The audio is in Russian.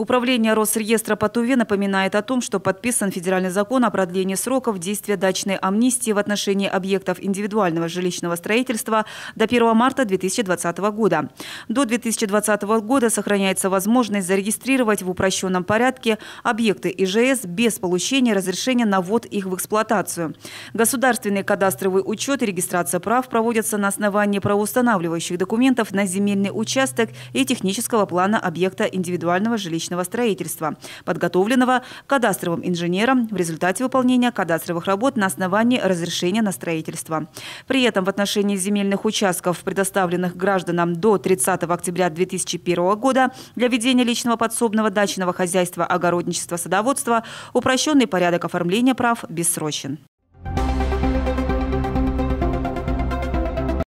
Управление Росреестра по Туве напоминает о том, что подписан федеральный закон о продлении сроков действия дачной амнистии в отношении объектов индивидуального жилищного строительства до 1 марта 2020 года. До 2020 года сохраняется возможность зарегистрировать в упрощенном порядке объекты ИЖС без получения разрешения на ввод их в эксплуатацию. Государственный кадастровый учет и регистрация прав проводятся на основании правоустанавливающих документов на земельный участок и технического плана объекта индивидуального жилищного жилищного строительства, подготовленного кадастровым инженером в результате выполнения кадастровых работ на основании разрешения на строительство. При этом в отношении земельных участков, предоставленных гражданам до 30 октября 2001 года для ведения личного подсобного дачного хозяйства, огородничества, садоводства, упрощенный порядок оформления прав бессрочен.